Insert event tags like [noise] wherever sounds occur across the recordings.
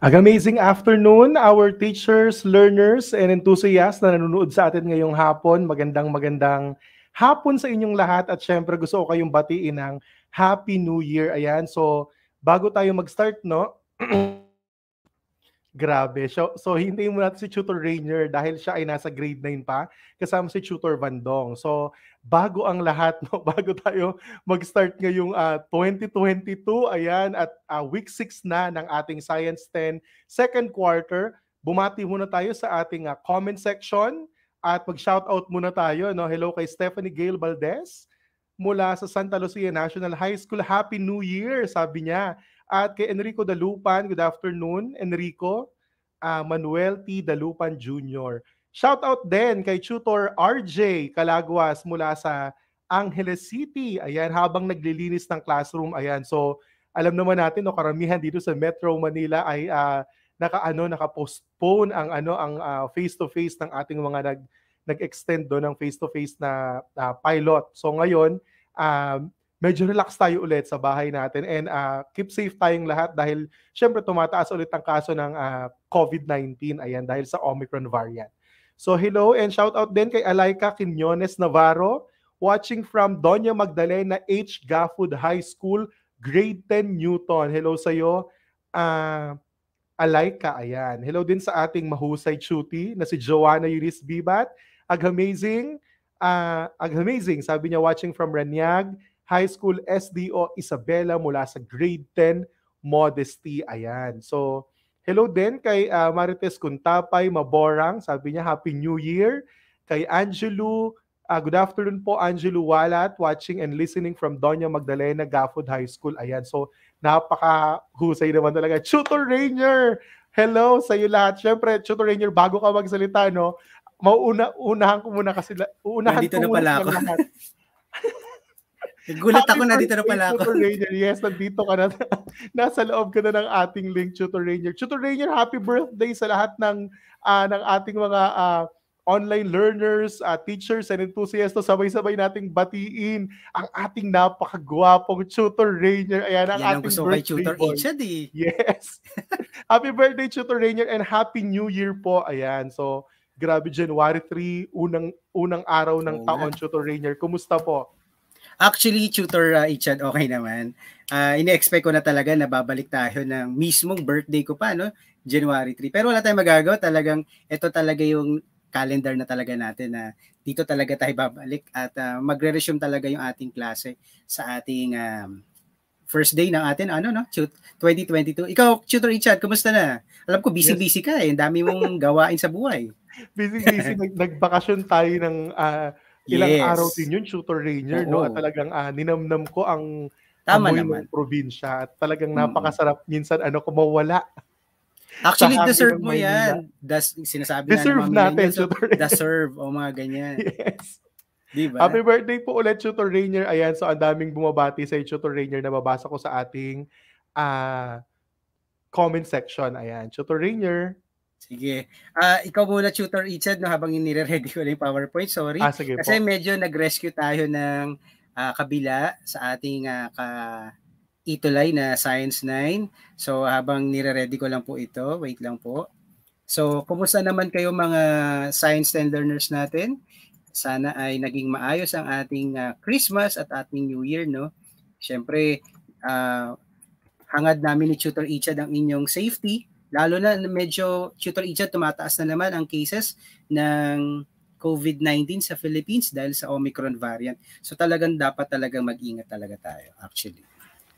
Ang amazing afternoon, our teachers, learners, and enthusiasts na nanonood sa atin ngayong hapon. Magandang magandang hapon sa inyong lahat at syempre gusto ko kayong batiin ng Happy New Year. Ayan, so bago tayo mag-start, no? [clears throat] Grabe. So, so hindi mo natin si Tutor Rainier dahil siya ay nasa grade 9 pa kasama si Tutor Bandong. So bago ang lahat, [laughs] no? bago tayo mag-start ngayong uh, ah, 2022, ayan, at uh, week 6 na ng ating Science 10 second quarter, bumati muna tayo sa ating uh, comment section at mag-shoutout muna tayo. No? Hello kay Stephanie Gail Valdez mula sa Santa Lucia National High School. Happy New Year, sabi niya. At kay Enrico Dalupan, good afternoon, Enrico. Uh, Manuel T. Dalupan Jr. Shout out din kay Tutor RJ Kalagwas mula sa Angeles City. Ayan, habang naglilinis ng classroom. Ayan, so alam naman natin no karamihan dito sa Metro Manila ay uh, ah, nakaano naka-postpone ang ano ang uh, face-to-face ng ating mga nag nag-extend do ng face-to-face na uh, pilot. So ngayon, um, medyo relax tayo ulit sa bahay natin and uh, keep safe tayong lahat dahil syempre tumataas ulit ang kaso ng uh, ah, COVID-19 ayan dahil sa Omicron variant. So hello and shout out din kay Alaika Quinones Navarro watching from Doña Magdalena H. Gafford High School, grade 10 Newton. Hello sa iyo. Uh, ah, Alaika, ayan. Hello din sa ating mahusay chuti na si Joanna Yuris Bibat. Ag-amazing. Uh, ag-amazing, sabi niya watching from Ranyag high school SDO Isabela mula sa grade 10 modesty. Ayan. So, hello din kay uh, Marites Kuntapay Maborang. Sabi niya, Happy New Year. Kay Angelo, uh, ah, good afternoon po, Angelo Walat, watching and listening from Doña Magdalena, Gafford High School. Ayan, so napaka-husay naman talaga. Tutor Ranger! Hello sa iyo lahat. Siyempre, Tutor Ranger, bago ka magsalita, no? Mauuna, unahan ko muna kasi, uunahan Nandito ko na pala ako. [laughs] Gulat ako na dito na pala ako. Tutorainer, yes, nandito ka na. [laughs] Nasa loob ka na ng ating link, Tutor Tutor Tutorainer, happy birthday sa lahat ng uh, ng ating mga uh, online learners, uh, teachers, and enthusiasts. Sabay-sabay nating batiin ang ating napakagwapong tutor Rainier. Ayan ang Yan ating gusto birthday tutor boy. eh. Yes. [laughs] happy birthday, tutor Rainier, and happy new year po. Ayan, so grabe January 3, unang unang araw ng oh, taon, tutor Rainier. Kumusta po? Actually, Tutor uh, Ichan, okay naman. Uh, ah, ini-expect ko na talaga na babalik tayo ng mismong birthday ko pa, no? January 3. Pero wala tayong magagawa. Talagang ito talaga yung calendar na talaga natin na dito talaga tayo babalik at uh, magre-resume talaga yung ating klase sa ating um, first day ng atin ano no 2022 ikaw tutor Richard kumusta na alam ko busy yes. busy ka eh dami mong gawain sa buhay [laughs] busy busy nag nagbakasyon tayo ng uh, Ilang yes. araw din yun, Shooter Ranger, Oo. no? At talagang ah, ninamnam ko ang Tama amoy naman. ng probinsya. At talagang mm. napakasarap minsan, ano, kumawala. Actually, deserve mo yan. Das, sinasabi deserve na natin, so, Deserve, o mga ganyan. [laughs] Yes. Diba? Happy birthday po ulit, Shooter Rainier. Ayan, so ang daming bumabati sa Shooter Rainier na babasa ko sa ating uh, comment section. Ayan, Shooter Rainier, Sige. Uh, ikaw muna, Tutor Ichad, no, habang inire-ready ko lang yung PowerPoint. Sorry. Ah, sige Kasi po. medyo nag-rescue tayo ng uh, kabila sa ating uh, ka itulay na Science 9. So habang nire-ready ko lang po ito, wait lang po. So kumusta naman kayo mga Science 10 learners natin? Sana ay naging maayos ang ating uh, Christmas at ating New Year, no? Siyempre, uh, hangad namin ni Tutor Ichad ang inyong safety Lalo na medyo tutor agent tumataas na naman ang cases ng COVID-19 sa Philippines dahil sa Omicron variant. So talagang dapat talagang mag-ingat talaga tayo actually.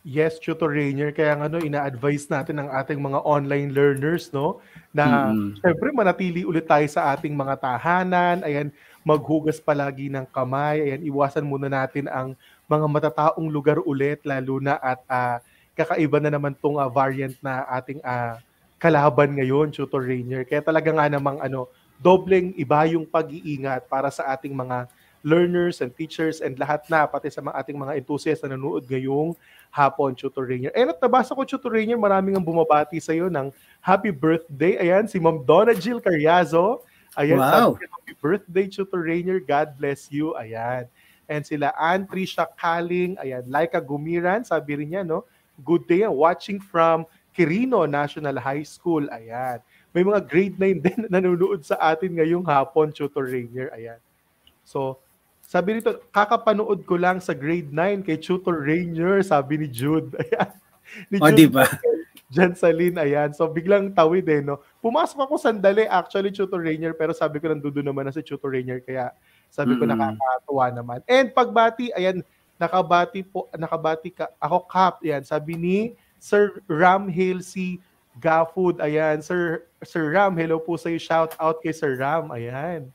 Yes, Tutor Rainier. Kaya nga no, ina-advise natin ang ating mga online learners no, na mm-hmm. syempre manatili ulit tayo sa ating mga tahanan. Ayan, maghugas palagi ng kamay. Ayan, iwasan muna natin ang mga matataong lugar ulit lalo na at uh, kakaiba na naman tong uh, variant na ating uh, kalaban ngayon, Tutor Rainier. Kaya talaga nga namang ano, dobleng iba yung pag-iingat para sa ating mga learners and teachers and lahat na, pati sa mga ating mga enthusiasts na nanonood ngayong hapon, Tutor Rainier. And at nabasa ko, Tutor Rainier, maraming ang bumabati sa iyo ng happy birthday. Ayan, si Ma'am Donna Jill Carriazo. Ayan, wow. happy birthday, Tutor Rainier. God bless you. Ayan. And sila Ann Trisha Kaling, ayan, Laika Gumiran, sabi rin niya, no? Good day, watching from Quirino National High School. Ayan. May mga grade 9 [laughs] din na nanonood sa atin ngayong hapon, Tutor Rainier. Ayan. So, sabi nito, kakapanood ko lang sa grade 9 kay Tutor Rainier, sabi ni Jude. [laughs] Ayan. Ni oh, di ba? Jan Salin, ayan. So, biglang tawid eh, no? Pumasok ako sandali, actually, Tutor Rainier, pero sabi ko, nandudo naman na si Tutor Rainier, kaya sabi mm-hmm. ko, mm. nakakatuwa naman. And pagbati, ayan, nakabati po, nakabati ka, ako Cap, ayan, sabi ni Sir Ramhil C. Gafood. Ayan. Sir, Sir Ram, hello po sa iyo. Shout out kay Sir Ram. Ayan.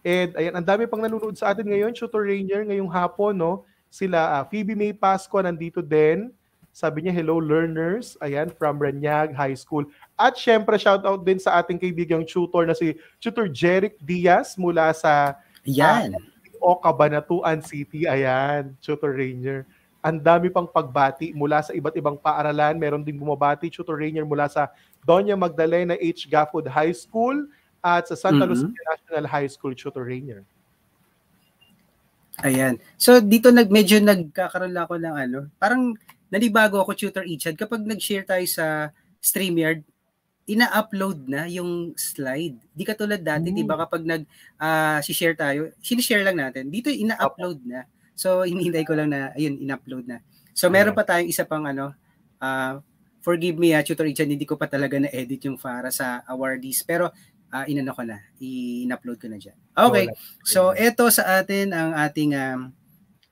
And ayan, ang dami pang nanonood sa atin ngayon. Shooter Ranger ngayong hapon, no? Sila, uh, Phoebe May Pasco nandito din. Sabi niya, hello learners. Ayan, from Ranyag High School. At syempre, shout out din sa ating kaibigang tutor na si Tutor Jeric Diaz mula sa Ayan. Uh, ah, o Cabanatuan City. Ayan, Tutor Ranger. Ang dami pang pagbati mula sa iba't ibang paaralan. Meron din bumabati tutor Rainier mula sa Doña Magdalena H. Gafford High School at sa Santa mm-hmm. Lucia National High School tutor Rainier. Ayan. So dito nag medyo nagkakaroon ako ng ano, parang nanibago ako tutor Ichad kapag nag-share tayo sa StreamYard, ina-upload na yung slide. Di katulad dati, mm. 'di ba mm. kapag nag uh, si-share tayo, sinishare lang natin. Dito ina-upload na. So hinihintay ko lang na ayun in-upload na. So meron pa tayong isa pang ano uh, forgive me ha, ah, Tutor Ichan, hindi ko pa talaga na-edit yung para sa awardees pero uh, inano ko na, in-upload ko na diyan. Okay. So ito sa atin ang ating um,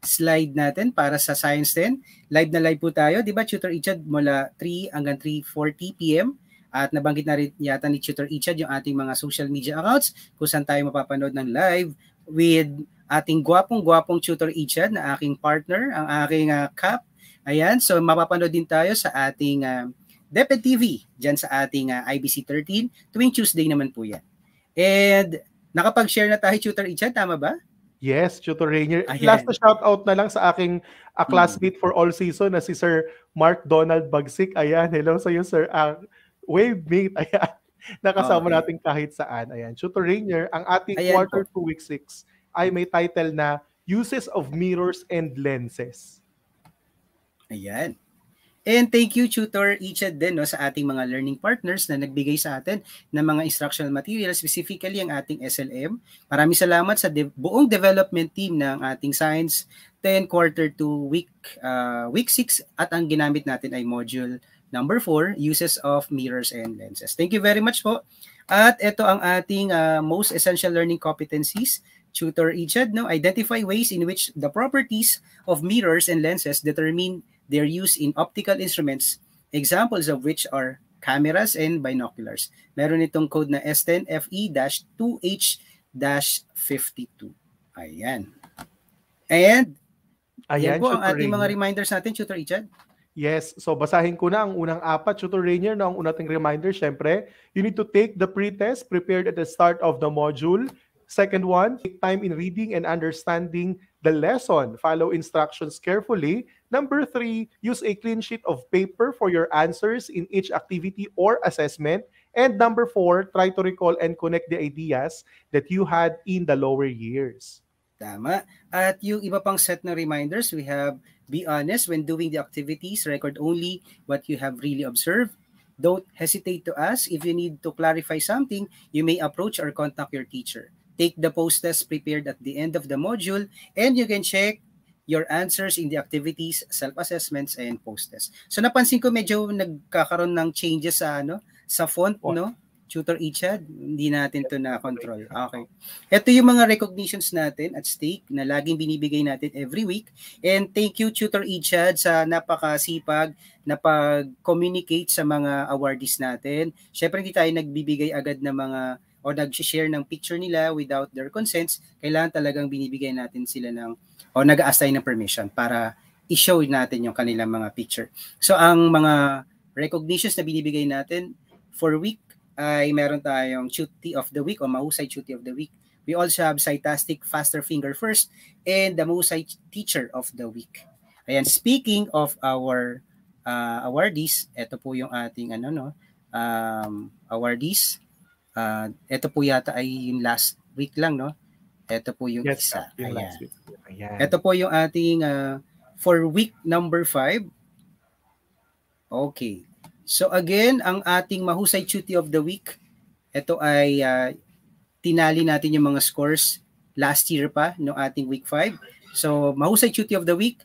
slide natin para sa Science 10. Live na live po tayo, 'di ba? Tutor Ichan mula 3 hanggang 3:40 PM. At nabanggit na rin yata ni Tutor Ichad yung ating mga social media accounts kung saan tayo mapapanood ng live with ating gwapong-gwapong tutor Ichan na aking partner, ang aking uh, ah, cap. Ayan, so mapapanood din tayo sa ating uh, DepEd TV dyan sa ating uh, IBC 13. Tuwing Tuesday naman po yan. And nakapag-share na tayo, Tutor Ichan, tama ba? Yes, Tutor Rainier. Ayan. Last na shout out na lang sa aking a ah, hmm. classmate mm. for all season na si Sir Mark Donald Bagsik. Ayan, hello sa iyo, Sir. Uh, wave mate, [laughs] ayan nakasama kasama okay. natin kahit saan. Ayan, Shooter Rainier, ang ating Ayan. quarter 2 week 6 ay may title na Uses of Mirrors and Lenses. Ayan. And thank you Tutor Iched din no, sa ating mga learning partners na nagbigay sa atin ng mga instructional materials, specifically ang ating SLM. Maraming salamat sa de- buong development team ng ating science 10, quarter 2, week, uh, week 6 at ang ginamit natin ay module number 4, uses of mirrors and lenses. Thank you very much po. At ito ang ating uh, most essential learning competencies, tutor EJED, no? identify ways in which the properties of mirrors and lenses determine their use in optical instruments, examples of which are cameras and binoculars. Meron itong code na S10FE-2H-52. Ayan. And Ayan, Yan po ang ating mga reminders natin, Tutor Ichan. Yes, so basahin ko na ang unang apat, Tutor Rainier, na ang unang reminder, syempre. You need to take the pretest prepared at the start of the module. Second one, take time in reading and understanding the lesson. Follow instructions carefully. Number three, use a clean sheet of paper for your answers in each activity or assessment. And number four, try to recall and connect the ideas that you had in the lower years. Tama. At yung iba pang set na reminders, we have be honest when doing the activities, record only what you have really observed. Don't hesitate to ask. If you need to clarify something, you may approach or contact your teacher. Take the post test prepared at the end of the module and you can check your answers in the activities, self-assessments, and post test. So napansin ko medyo nagkakaroon ng changes sa ano, sa font, font. no? Tutor Ichad, hindi natin to na-control. Okay. Ito yung mga recognitions natin at stake na laging binibigay natin every week. And thank you, Tutor Ichad, sa napakasipag na pag-communicate sa mga awardees natin. Syempre hindi tayo nagbibigay agad ng mga o nag-share ng picture nila without their consents. Kailangan talagang binibigay natin sila ng o nag-assign ng permission para i-show natin yung kanilang mga picture. So, ang mga recognitions na binibigay natin for week ay meron tayong Chuti of the Week o Mahusay Chuti of the Week. We also have Cytastic Faster Finger First and the Mahusay Teacher of the Week. Ayan, speaking of our uh, awardees, ito po yung ating ano no, um, awardees. Uh, ito po yata ay yung last week lang no. Ito po yung yes, isa. Yung Ayan. Ayan. Ito po yung ating uh, for week number 5. Okay. So again, ang ating mahusay duty of the week, ito ay uh, tinali natin yung mga scores last year pa no ating week 5. So mahusay duty of the week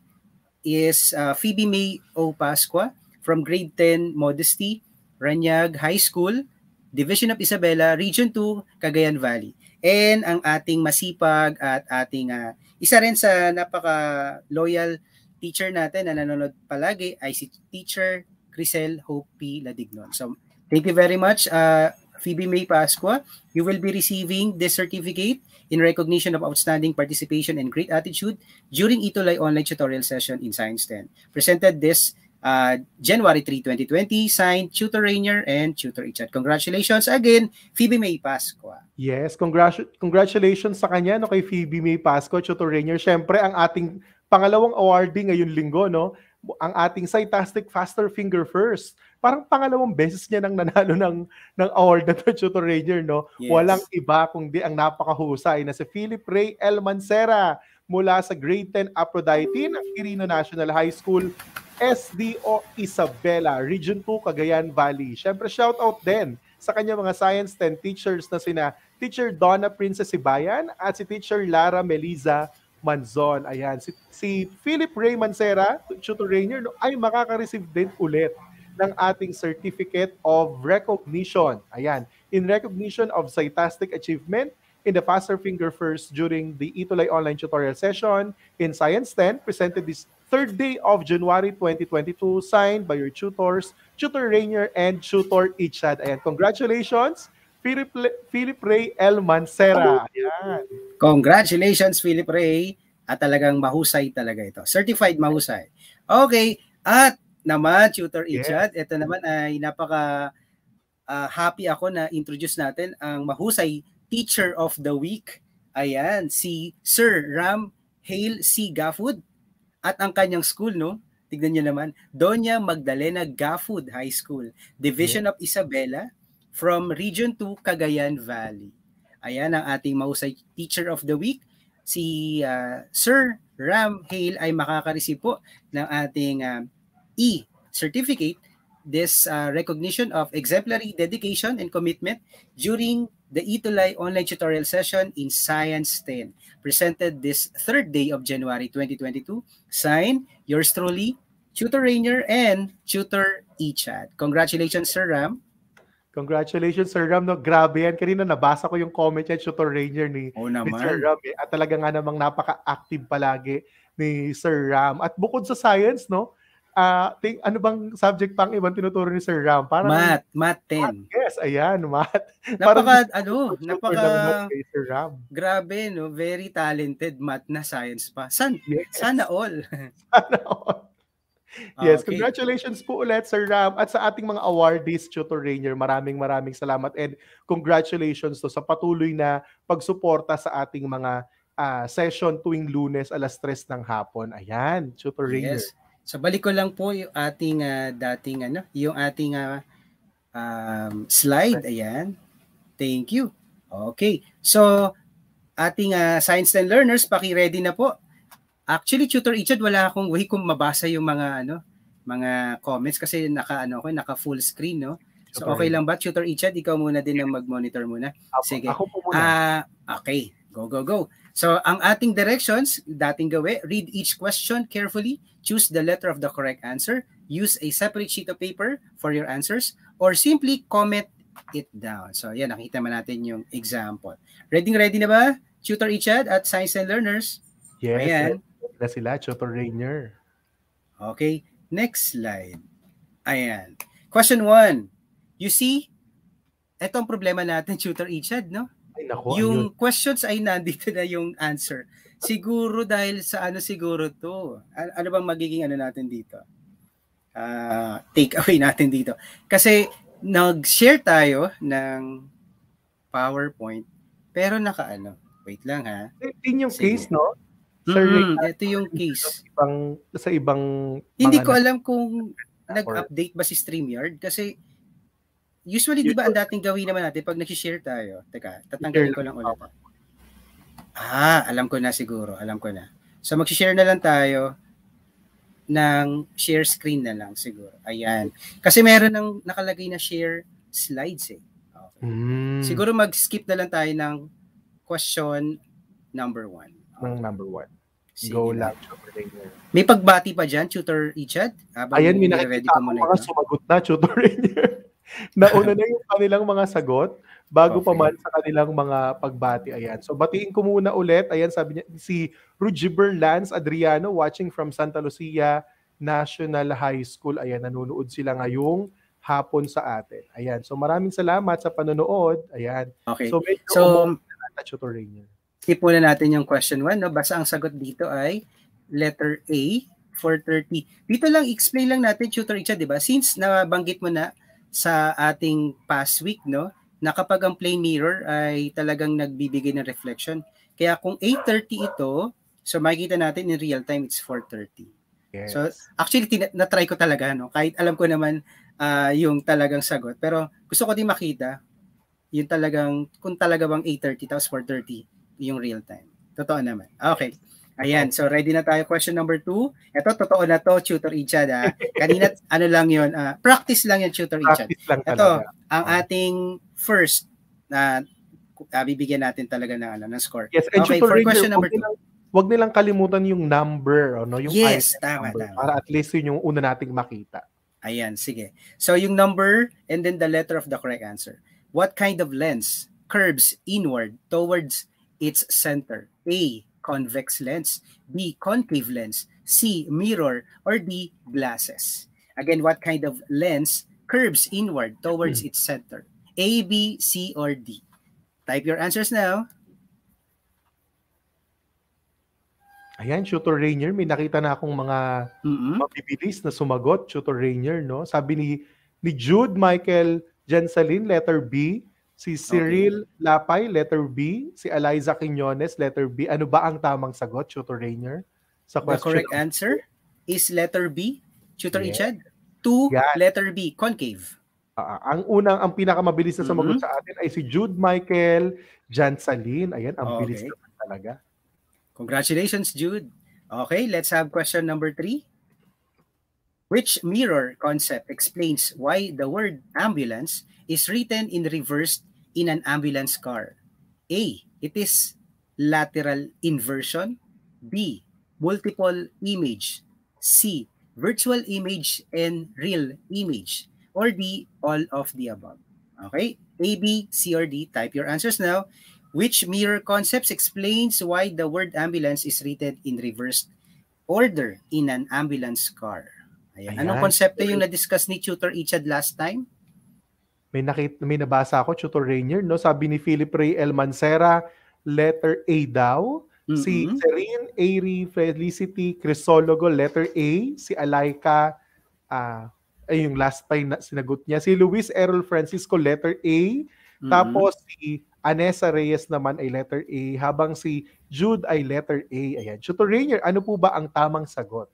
is uh, Phoebe May O. Pasqua from grade 10 Modesty, Ranyag High School, Division of Isabela, Region 2, Cagayan Valley. And ang ating masipag at ating uh, isa rin sa napaka loyal teacher natin na nanonood palagi ay si teacher Crisel Hope P. Ladignon. So, thank you very much, uh, Phoebe May Pasqua. You will be receiving this certificate in recognition of outstanding participation and great attitude during Itulay online tutorial session in Science 10. Presented this uh, January 3, 2020, signed Tutor Rainier and Tutor Ichat. Congratulations again, Phoebe May Pasqua. Yes, congrats congratulations sa kanya, no, kay Phoebe May Pasqua, Tutor Rainier. Siyempre, ang ating pangalawang awarding ngayong linggo, no? ang ating Cytastic Faster Finger first. Parang pangalawang beses niya nang nanalo ng, ng award na [laughs] Tutor Ranger, no? Yes. Walang iba kundi ang napakahusay na si Philip Ray L. Mancera mula sa grade 10 Aphrodite ng Quirino National High School, SDO Isabela, Region 2, Cagayan Valley. Siyempre, shout out din sa kanya mga Science 10 teachers na sina Teacher Donna Princess Ibayan at si Teacher Lara Meliza Manzon. Ayan. Si, si Philip Ray Mancera, tutor Rainier, no, ay makaka-receive din ulit ng ating Certificate of Recognition. Ayan. In recognition of Citastic Achievement in the Faster Finger First during the Itulay Online Tutorial Session in Science 10 presented this third day of January 2022, signed by your tutors, Tutor Rainier and Tutor Ichad. Ayan, congratulations Philip, Philip Ray L. Mancera. Yan. Congratulations, Philip Ray. At talagang mahusay talaga ito. Certified mahusay. Okay. At naman, Tutor Ijad, yeah. ito naman ay napaka uh, happy ako na introduce natin ang mahusay Teacher of the Week. Ayan, si Sir Ram Hale C. Gafood. at ang kanyang school, no? Tignan niyo naman, Doña Magdalena Gafood High School, Division yeah. of Isabela, from Region 2 Cagayan Valley. Ayan ang ating mausay teacher of the week. Si uh, Sir Ram Hale ay makakareceive po ng ating uh, E-certificate this uh, recognition of exemplary dedication and commitment during the Itulay online tutorial session in Science 10 presented this third day of January 2022. Sign, yours truly, Tutor Rainier and Tutor Echad. Congratulations, Sir Ram. Congratulations, Sir Ram. No, grabe yan. Kanina nabasa ko yung comment yan, Shooter Ranger ni, oh, naman. ni Sir Ram. Eh. At talaga nga namang napaka-active palagi ni Sir Ram. At bukod sa science, no, uh, ah, think, ano bang subject pang ibang tinuturo ni Sir Ram? Parang, math, math 10. Math, yes, ayan, math. Napaka, [laughs] ano, [laughs] napaka, kay Sir Ram. grabe, no, very talented math na science pa. San, yes. Sana all. [laughs] sana all. [laughs] Yes, okay. congratulations po ulit Sir Ram at sa ating mga awardees Tutor Rainier. Maraming maraming salamat and congratulations to sa patuloy na pagsuporta sa ating mga uh, session tuwing Lunes alas 3 ng hapon. Ayan, Tutor Rainier. Yes. So balik ko lang po yung ating uh, dating ano, yung ating uh, um, slide. Ayan. Thank you. Okay. So ating uh, science and learners, paki-ready na po Actually, Tutor Richard, wala akong way kung mabasa yung mga ano, mga comments kasi naka ano ko, naka full screen, no? So okay lang ba Tutor Richard, ikaw muna din ang mag-monitor muna. Sige. Ako po muna. Uh, okay, go go go. So ang ating directions, dating gawin, read each question carefully, choose the letter of the correct answer, use a separate sheet of paper for your answers, or simply comment it down. So yan, nakita man natin yung example. Ready ready na ba? Tutor Ichad at Science and Learners. Yes. Ayan. Sir na sila, Chopper Ranger. Okay, next slide. Ayan. Question one. You see, etong problema natin, [laughs] Tutor Ichad, no? Ay, naku, yung ayun. questions ay nandito na yung answer. Siguro dahil sa ano siguro to. Ano bang magiging ano natin dito? Uh, take away [laughs] natin dito. Kasi nag-share tayo ng PowerPoint pero naka ano. Wait lang ha. Yun yung case, no? Sir, mm-hmm. ito yung case. Sa ibang, sa ibang Hindi ko alam kung nag-update ba si StreamYard kasi usually 'di ba ang dating gawin naman natin pag nag-share tayo. Teka, tatanggalin ko lang ulit. Ah, alam ko na siguro, alam ko na. So mag-share na lang tayo ng share screen na lang siguro. Ayan. Kasi meron ng nakalagay na share slides eh. Okay. Mm. Siguro mag-skip na lang tayo ng question number one ng number one. Sige. Go lang, May pagbati pa dyan, Tutor Richard? Habang Ayan, may nakikita ko mga sumagot na, Tutor Richard. [laughs] Nauna na yung kanilang mga sagot bago okay. pa man sa kanilang mga pagbati. Ayan. So batiin ko muna ulit. Ayan, sabi niya, si Rujiber Lance Adriano watching from Santa Lucia National High School. Ayan, nanonood sila ngayong hapon sa atin. Ayan. So maraming salamat sa panonood. Ayan. Okay. So, medyo so, um, Skip muna natin yung question 1. No? Basta ang sagot dito ay letter A, 4.30. Dito lang, explain lang natin, Tutor Icha, di ba? Since nabanggit mo na sa ating past week, no? Na kapag ang plane mirror ay talagang nagbibigay ng reflection. Kaya kung 8.30 ito, so makikita natin in real time, it's 4.30. Yes. So actually tina- na-try ko talaga no kahit alam ko naman uh, yung talagang sagot pero gusto ko din makita yung talagang kung talaga bang 8:30 tapos 4:30 yung real time. Totoo naman. Okay. Ayan, so ready na tayo. Question number two. Ito, totoo na to, Tutor Ichad. Ah. [laughs] Kanina, ano lang yun, ah, practice lang yun, Tutor Ichad. Practice lang Ito, talaga. ang ating first na ah, bibigyan natin talaga ng, ano, ng score. Yes, and okay, Tutor for Ranger, question number two. Nilang, wag nilang kalimutan yung number, ano, yung yes, tama, number, tama. para at least yun yung una nating makita. Ayan, sige. So yung number and then the letter of the correct answer. What kind of lens curves inward towards its center. A. Convex lens. B. Concave lens. C. Mirror. Or D. Glasses. Again, what kind of lens curves inward towards hmm. its center? A, B, C, or D? Type your answers now. Ayan, Shooter Rainier, may nakita na akong mga mm-hmm. mabibilis na sumagot, Shooter Rainier, no? Sabi ni, ni Jude Michael Jensaline, letter B, Si Cyril okay. Lapay, letter B. Si Eliza Quiñones, letter B. Ano ba ang tamang sagot, Tutor Rainier? Sa question. The correct answer is letter B, Tutor yeah. Iched. Two, yeah. letter B, concave. Uh, ang unang, ang pinakamabilis na sumagot mm-hmm. sa atin ay si Jude Michael Jansalin. Ayan, ang okay. bilis naman talaga. Congratulations, Jude. Okay, let's have question number three. Which mirror concept explains why the word ambulance is written in reversed in an ambulance car? A. It is lateral inversion. B. Multiple image. C. Virtual image and real image. Or D. All of the above. Okay? A, B, C, or D. Type your answers now. Which mirror concepts explains why the word ambulance is written in reversed order in an ambulance car? Ayan. Ayan. Anong konsepto yung na-discuss ni Tutor Ichad last time? May, nakita, may nabasa ako, Tutor Rainier, no? sabi ni Philip Ray El Mancera, letter A daw. Mm-hmm. Si Serene Airy Felicity Crisologo, letter A. Si Alaika, uh, ay yung last pa yung sinagot niya. Si Luis Errol Francisco, letter A. Mm-hmm. Tapos si Anessa Reyes naman ay letter A, habang si Jude ay letter A. Ayan. Tutor Rainier, ano po ba ang tamang sagot?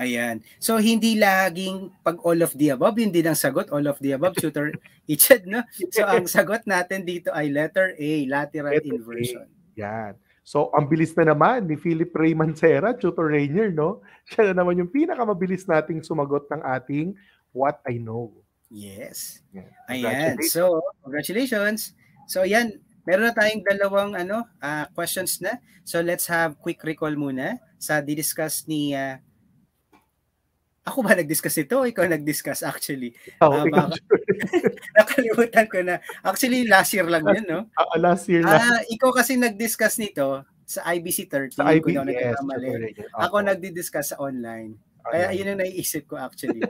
Ayan. So, hindi laging pag all of the above, hindi lang sagot, all of the above, tutor [laughs] Ichad, no? So, ang sagot natin dito ay letter A, lateral letter inversion. A. Yan. So, ang bilis na naman ni Philip Ray Mancera, tutor Rainier, no? Siya na naman yung pinakamabilis nating sumagot ng ating What I Know. Yes. Yeah. Ayan. So, congratulations. So, yan. Meron na tayong dalawang ano uh, questions na. So, let's have quick recall muna sa didiscuss ni uh, ako ba nag-discuss ito? Ikaw nag-discuss actually. Oh, uh, baka, [laughs] nakalimutan ko na. Actually, last year lang yun, no? Uh, last year lang. Uh, ikaw kasi nag-discuss nito sa IBC 30. Sa IBC, kung yes, Ako okay. nagdi-discuss sa online. Kaya yun ang naiisip ko actually.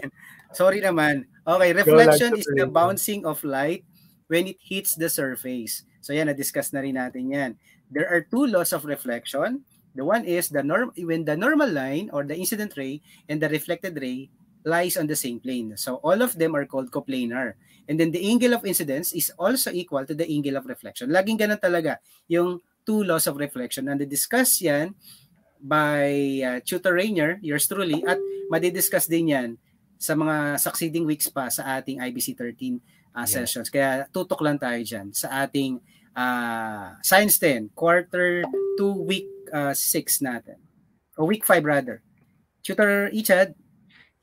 [laughs] Sorry naman. Okay, reflection is the bouncing of light when it hits the surface. So yan, na-discuss na rin natin yan. There are two laws of reflection. The one is the norm when the normal line or the incident ray and the reflected ray lies on the same plane. So all of them are called coplanar. And then the angle of incidence is also equal to the angle of reflection. Laging ganun talaga yung two laws of reflection. And discuss yan by uh, Tutor Rainier, yours truly, at madidiscuss din yan sa mga succeeding weeks pa sa ating IBC 13 uh, yeah. sessions. Kaya tutok lang tayo dyan sa ating uh, Science 10, quarter 2 week uh, 6 natin. O week 5 rather. Tutor Ichad?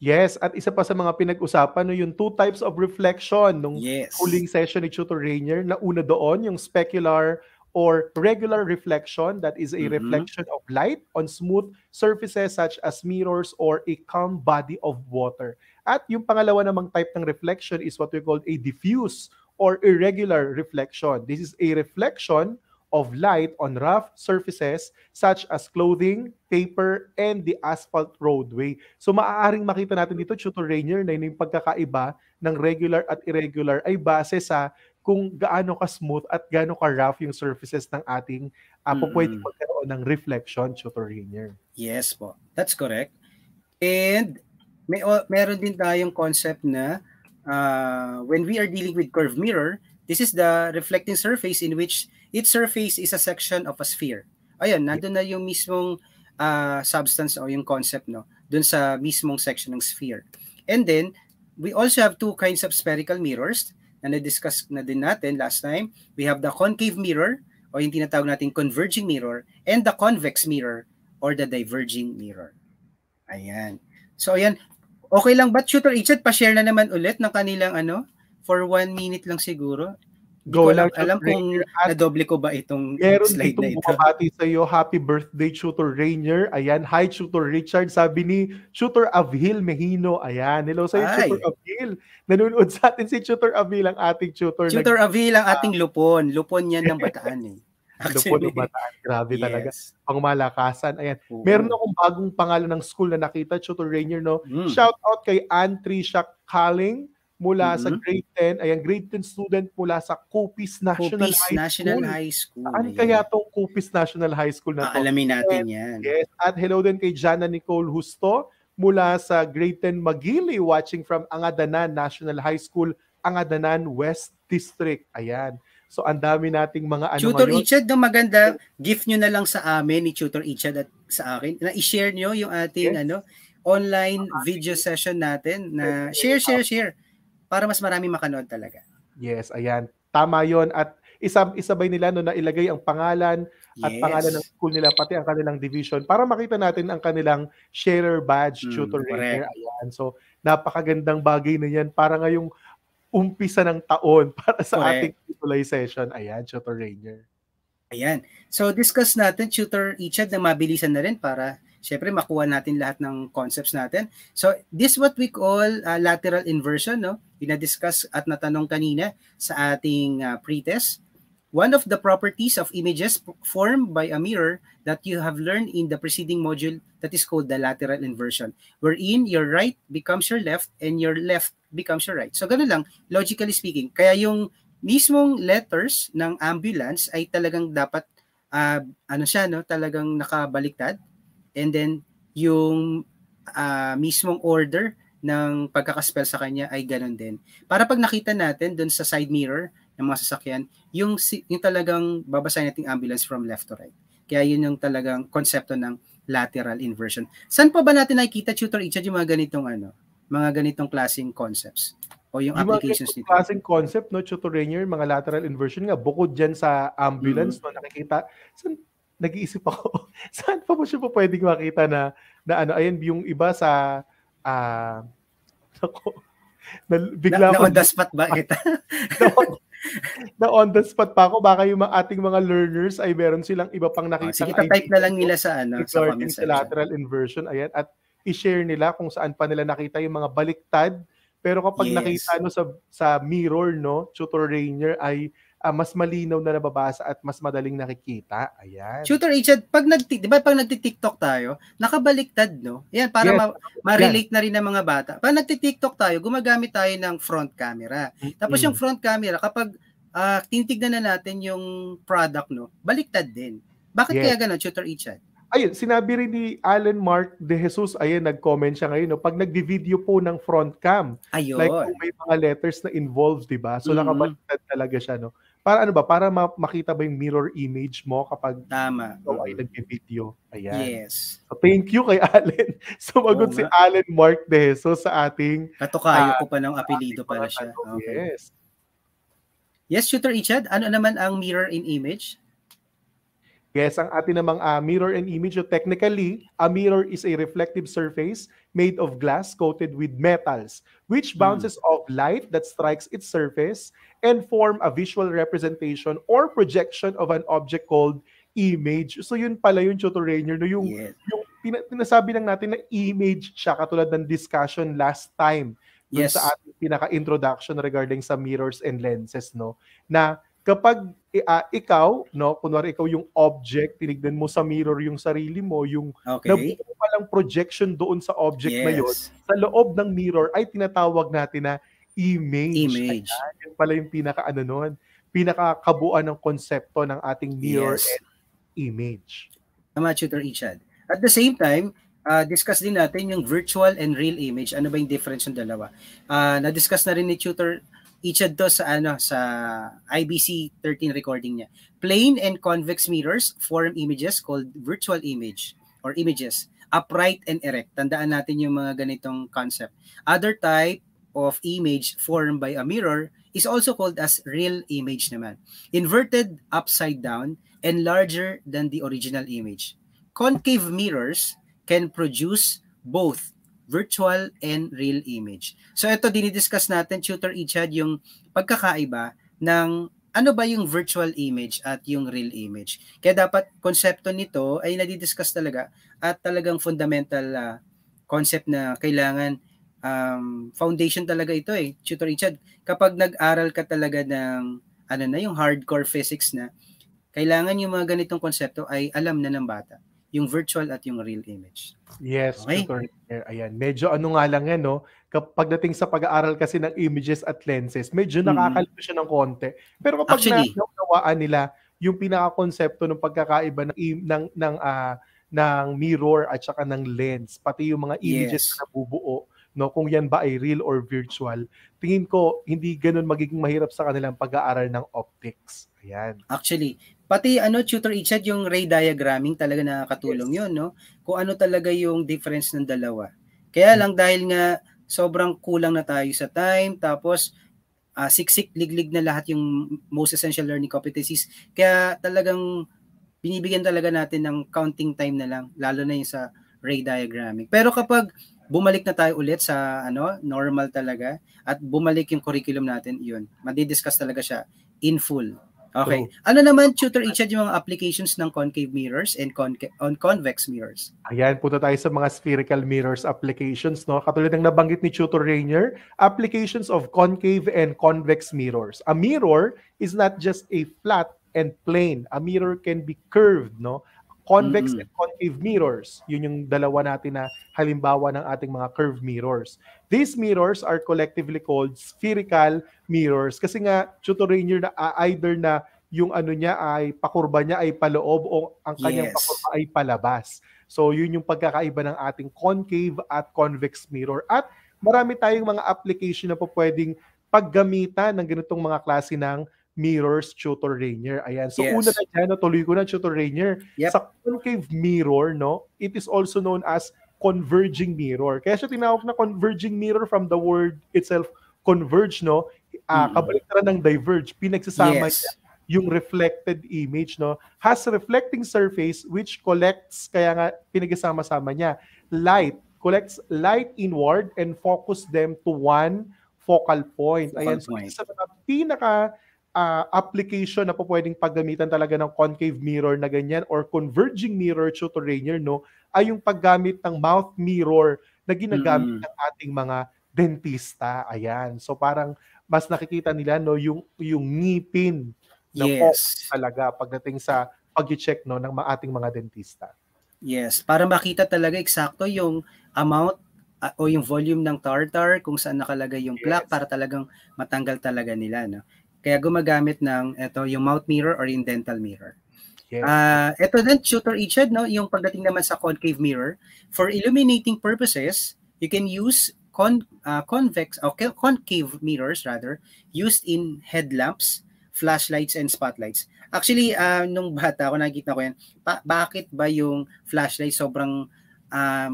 Yes, at isa pa sa mga pinag-usapan no, yung two types of reflection nung yes. huling session ni Tutor Rainier na una doon yung specular or regular reflection that is a mm-hmm. reflection of light on smooth surfaces such as mirrors or a calm body of water. At yung pangalawa namang type ng reflection is what we call a diffuse or irregular reflection. This is a reflection of light on rough surfaces such as clothing, paper, and the asphalt roadway. So maaaring makita natin dito, Tutor Rainier, na yung pagkakaiba ng regular at irregular ay base sa kung gaano ka smooth at gaano ka rough yung surfaces ng ating uh, ah, mm-hmm. pwede magkaroon ng reflection, Tutor Rainier. Yes po, that's correct. And may o, oh, meron din tayong concept na uh, when we are dealing with curved mirror, this is the reflecting surface in which Its surface is a section of a sphere. Ayun, nandun na yung mismong uh, substance o yung concept, no? Dun sa mismong section ng sphere. And then, we also have two kinds of spherical mirrors na na-discuss na din natin last time. We have the concave mirror o yung tinatawag nating converging mirror and the convex mirror or the diverging mirror. Ayan. So, ayan. Okay lang ba, Tutor Ichad, pa-share na naman ulit ng kanilang ano? For one minute lang siguro. Go lang. Alam kong kung at ko ba itong meron slide na ito. Meron sa iyo, happy birthday, Shooter Rainier. Ayan, hi Shooter Richard. Sabi ni Shooter Avil Mejino. Ayan, hello sa iyo, Shooter Avil. Nanonood sa atin si Shooter Avil, ang ating tutor. Shooter Nag- Avil, ang ah. ating lupon. Lupon yan ng bataan eh. [laughs] Lupon ng bataan. Grabe yes. talaga. Pangmalakasan. Ayan. Oo. Meron akong bagong pangalan ng school na nakita, Shooter Rainier, no? Mm. Shout out kay Antri Calling mula mm-hmm. sa grade 10, ayan, grade 10 student mula sa Kupis National Copis High National School. High School. Saan yeah. kaya tong Kupis National High School na to? Alamin natin and, yan. Yes, at hello din kay Jana Nicole Husto mula sa grade 10 Magili watching from Angadanan National High School, Angadanan West District. Ayan. So ang dami nating mga ano Tutor Ichad, Richard, no, maganda. Gift nyo na lang sa amin ni Tutor Ichad at sa akin. Na i-share nyo yung ating yes. ano online video session natin na share, share, share para mas marami makanood talaga. Yes, ayan. Tama yon at isa isabay nila no na ilagay ang pangalan yes. at pangalan ng school nila pati ang kanilang division para makita natin ang kanilang sharer badge mm, tutor rater ayan so napakagandang bagay na yan para ngayong umpisa ng taon [laughs] para sa correct. ating July session ayan tutor ranger ayan so discuss natin tutor Ichad na mabilisan na rin para syempre makuha natin lahat ng concepts natin. So this what we call uh, lateral inversion, no? Ina-discuss at natanong kanina sa ating uh, pretest. One of the properties of images formed by a mirror that you have learned in the preceding module that is called the lateral inversion, wherein your right becomes your left and your left becomes your right. So ganun lang, logically speaking. Kaya yung mismong letters ng ambulance ay talagang dapat uh, ano siya no talagang nakabaliktad and then yung uh, mismong order ng pagkakaspell sa kanya ay ganun din. Para pag nakita natin doon sa side mirror ng mga sasakyan, yung, yung talagang babasahin natin ambulance from left to right. Kaya yun yung talagang konsepto ng lateral inversion. Saan pa ba natin nakikita, Tutor Ichad, yung mga ganitong ano, mga ganitong klaseng concepts? o yung Di applications nito. Klaseng concept no Rainier, mga lateral inversion nga bukod diyan sa ambulance mm-hmm. no nakikita san nag-iisip ako, [laughs] saan pa mo siya po pwedeng makita na, na ano, ayun, yung iba sa, ah, uh, ako, na, bigla na, na on the spot ba [laughs] kita? na, on, na on the spot pa ako, baka yung mga, ating mga learners ay meron silang iba pang nakita. Oh, sige, type na lang nila sa, ano, sa comment lateral inversion, ayan, at i-share nila kung saan pa nila nakita yung mga baliktad pero kapag yes. nakita no sa sa mirror no, tutor Rainier ay uh, mas malinaw na nababasa at mas madaling nakikita. Ayan. Shooter agent, pag nag 'di ba pag nagti-TikTok tayo, nakabaliktad no. Ayan para yes. ma- ma-relate yes. na rin ng mga bata. Pag nagti-TikTok tayo, gumagamit tayo ng front camera. Tapos mm-hmm. yung front camera kapag uh, ah, tinitignan na natin yung product no, baliktad din. Bakit yes. kaya ganun, Shooter agent? ayun, sinabi rin ni Alan Mark De Jesus, ayun, nag-comment siya ngayon, no, pag nagdi-video po ng front cam, ayun. like kung may mga letters na involved, di ba? So, mm. nakabaliktad talaga siya, no? para ano ba, para ma- makita ba yung mirror image mo kapag Tama. ikaw ay nagbe-video. Ayan. Yes. So, thank you kay [laughs] Allen. Sumagot Oo, si Allen Mark De Jesus sa ating... Katukayo Ah, ko pa ng apelyido para siya. tanong. Okay. Yes. Yes, Shooter Ichad, ano naman ang mirror in image? Yes, ang atin namang ah, mirror and image. So technically, a mirror is a reflective surface made of glass coated with metals, which hmm. bounces off light that strikes its surface and form a visual representation or projection of an object called image. So yun pala yung Chotoranier, no? yung, yes. yung pina- pinasabi lang natin na image siya katulad ng discussion last time yes. sa ating pinaka-introduction regarding sa mirrors and lenses, no? Na kapag uh, ikaw, no, kunwari ikaw yung object, tinignan mo sa mirror yung sarili mo, yung okay. pa lang projection doon sa object yes. na yon, sa loob ng mirror ay tinatawag natin na image. Image. Ayan, yung pala yung pinaka-ano nun, pinakakabuan ng konsepto ng ating mirror yes. and image. Tama, Tutor Ichad. At the same time, uh, discuss din natin yung virtual and real image. Ano ba yung difference ng dalawa? Uh, na-discuss na rin ni Tutor Ichad to sa, ano, sa IBC 13 recording niya. Plane and convex mirrors form images called virtual image or images upright and erect. Tandaan natin yung mga ganitong concept. Other type of image formed by a mirror is also called as real image naman. Inverted upside down and larger than the original image. Concave mirrors can produce both virtual and real image. So ito dinidiscuss natin, Tutor Ichad, yung pagkakaiba ng ano ba yung virtual image at yung real image. Kaya dapat konsepto nito ay nadidiscuss talaga at talagang fundamental uh, concept na kailangan um, foundation talaga ito eh, Tutor Richard. Kapag nag-aral ka talaga ng ano na yung hardcore physics na, kailangan yung mga ganitong konsepto ay alam na ng bata, yung virtual at yung real image. Yes, okay? Tutor. Ayan, medyo ano nga lang yan, no? Kapag dating sa pag-aaral kasi ng images at lenses, medyo nakakalito siya ng konti. Pero kapag Actually, na nila yung pinaka-konsepto ng pagkakaiba ng ng ng, uh, ng mirror at saka ng lens, pati yung mga images yes. na nabubuo, no kung yan ba ay real or virtual tingin ko hindi ganoon magiging mahirap sa kanilang pag-aaral ng optics ayan actually pati ano tutor Ichad yung ray diagramming talaga nakakatulong yes. yun no kung ano talaga yung difference ng dalawa kaya hmm. lang dahil nga sobrang kulang na tayo sa time tapos uh, siksik liglig na lahat yung most essential learning competencies kaya talagang binibigyan talaga natin ng counting time na lang lalo na yung sa ray diagramming pero kapag bumalik na tayo ulit sa ano normal talaga at bumalik yung curriculum natin yun madidiscuss talaga siya in full okay True. ano naman tutor Ichad yung mga applications ng concave mirrors and conca- on convex mirrors ayan punta tayo sa mga spherical mirrors applications no katulad ng nabanggit ni tutor Rainier applications of concave and convex mirrors a mirror is not just a flat and plane a mirror can be curved no Convex mm-hmm. and concave mirrors. Yun yung dalawa natin na halimbawa ng ating mga curve mirrors. These mirrors are collectively called spherical mirrors kasi nga tutoranier na uh, either na yung ano niya ay pakurba niya ay paloob o ang kanyang yes. pakurba ay palabas. So yun yung pagkakaiba ng ating concave at convex mirror at marami tayong mga application na po pwedeng paggamitan ng ganitong mga klase ng mirrors Tutor Rainier. Ayan. So yes. una na dyan, natuloy ko na Tutor Rainier. Yep. Sa concave mirror, no, it is also known as converging mirror. Kaya siya tinawag na converging mirror from the word itself, converge, no? Uh, mm. Kabaliktaran ng diverge, pinagsasama yes. yung reflected image, no? Has a reflecting surface which collects, kaya nga pinagsama-sama niya, light, collects light inward and focus them to one focal point. Focal Ayan, point. isa sa pinaka uh, application na po pwedeng paggamitan talaga ng concave mirror na ganyan or converging mirror tutoranier, no, ay yung paggamit ng mouth mirror na ginagamit mm. ng ating mga dentista. Ayan. So parang mas nakikita nila no yung yung ngipin na yes. talaga pagdating sa pag-check no ng ating mga dentista. Yes, para makita talaga eksakto yung amount ah, o yung volume ng tartar kung saan nakalagay yung yes. plaque para talagang matanggal talaga nila no. Kaya gumagamit ng ito, yung mouth mirror or yung dental mirror. Yes. Uh, ah, ito din, shooter etched, no? yung pagdating naman sa concave mirror. For illuminating purposes, you can use con uh, convex or oh, okay, concave mirrors rather used in headlamps, flashlights, and spotlights. Actually, uh, nung bata ako, nakikita ko yan, pa- bakit ba yung flashlight sobrang um,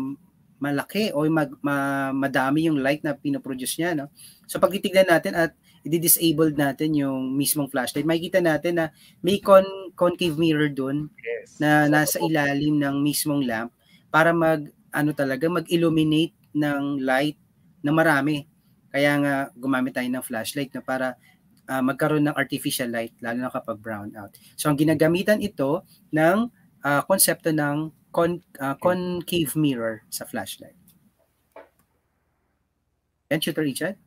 malaki o mag, ma, madami yung light na pinoproduce niya, no? So pag titignan natin at i-disable natin yung mismong flashlight, makikita natin na may con- concave mirror doon yes. na nasa ilalim ng mismong lamp para mag ano talaga mag-illuminate ng light na marami. Kaya nga gumamit tayo ng flashlight na para uh, magkaroon ng artificial light lalo na kapag brown out. So ang ginagamitan ito ng uh, konsepto ng con- uh, concave mirror sa flashlight. And shooter Richard?